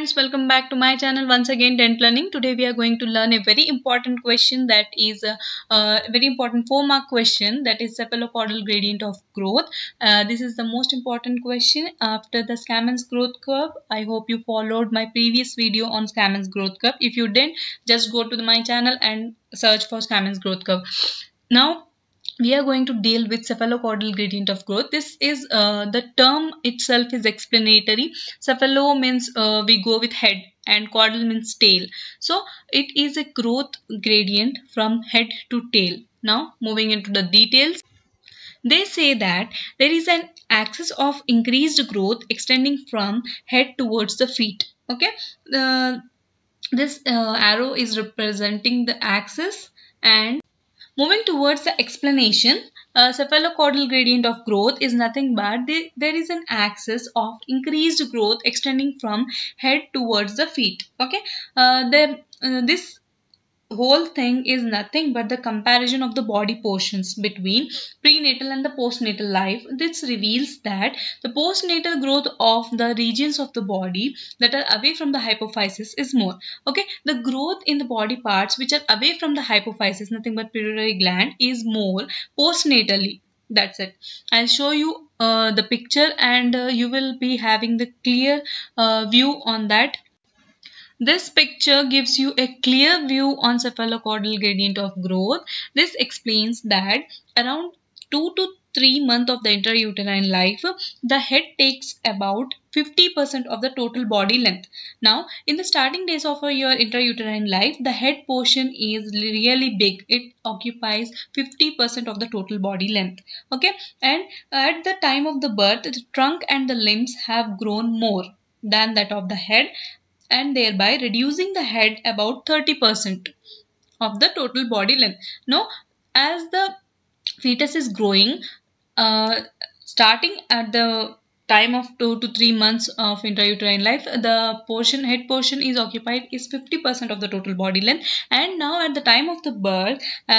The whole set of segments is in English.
friends welcome back to my channel once again dent learning today we are going to learn a very important question that is a, a very important four mark question that is cephalopodal gradient of growth uh, this is the most important question after the scammons growth curve i hope you followed my previous video on scammons growth curve if you didn't just go to the, my channel and search for scammons growth curve now we are going to deal with cephalocaudal gradient of growth. This is uh, the term itself is explanatory. Cephalo means uh, we go with head and caudal means tail. So it is a growth gradient from head to tail. Now moving into the details. They say that there is an axis of increased growth extending from head towards the feet. Okay. Uh, this uh, arrow is representing the axis and Moving towards the explanation, uh, cephalocaudal gradient of growth is nothing but there is an axis of increased growth extending from head towards the feet. Okay, uh, the, uh, this whole thing is nothing but the comparison of the body portions between prenatal and the postnatal life. This reveals that the postnatal growth of the regions of the body that are away from the hypophysis is more. Okay, the growth in the body parts which are away from the hypophysis, nothing but pituitary gland, is more postnatally. That's it. I'll show you uh, the picture and uh, you will be having the clear uh, view on that this picture gives you a clear view on cephalocaudal gradient of growth. This explains that around 2 to 3 months of the intrauterine life, the head takes about 50% of the total body length. Now, in the starting days of your intrauterine life, the head portion is really big. It occupies 50% of the total body length. Okay, and at the time of the birth, the trunk and the limbs have grown more than that of the head and thereby reducing the head about 30% of the total body length. Now, as the fetus is growing, uh, starting at the time of 2 to 3 months of intrauterine life the portion head portion is occupied is 50% of the total body length and now at the time of the birth uh,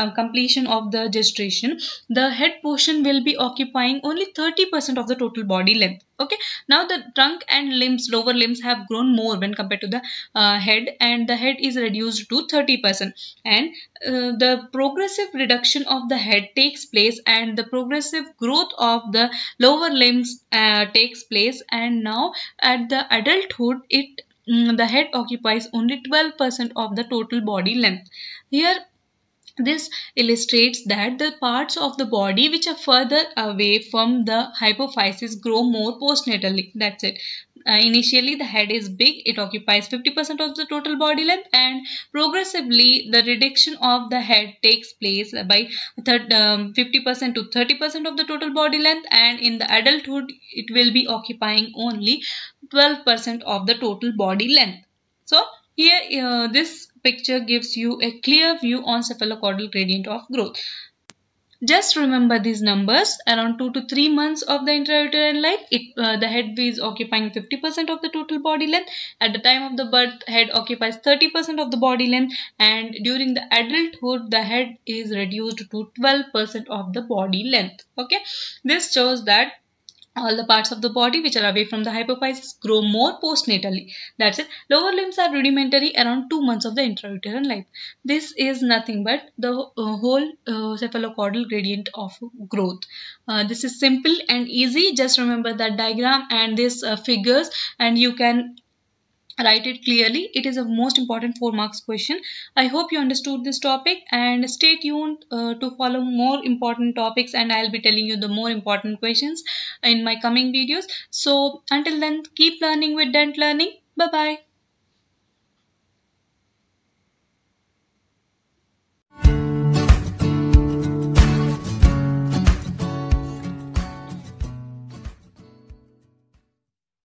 uh completion of the gestation the head portion will be occupying only 30% of the total body length okay now the trunk and limbs lower limbs have grown more when compared to the uh, head and the head is reduced to 30% and uh, the progressive reduction of the head takes place and the progressive growth of the lower limbs uh, takes place and now at the adulthood it mm, the head occupies only 12% of the total body length here this illustrates that the parts of the body which are further away from the hypophysis grow more postnatally. That's it. Uh, initially, the head is big, it occupies 50% of the total body length, and progressively, the reduction of the head takes place by 50% um, to 30% of the total body length, and in the adulthood, it will be occupying only 12% of the total body length. So, here uh, this picture gives you a clear view on cephalocaudal gradient of growth. Just remember these numbers around 2 to 3 months of the intrauterine life. It, uh, the head is occupying 50% of the total body length. At the time of the birth, head occupies 30% of the body length and during the adulthood, the head is reduced to 12% of the body length. Okay, this shows that all the parts of the body which are away from the hypophysis grow more postnatally. That's it. Lower limbs are rudimentary around 2 months of the intrauterine life. This is nothing but the uh, whole uh, cephalocaudal gradient of growth. Uh, this is simple and easy. Just remember that diagram and these uh, figures and you can write it clearly it is a most important four marks question i hope you understood this topic and stay tuned uh, to follow more important topics and i'll be telling you the more important questions in my coming videos so until then keep learning with dent learning bye bye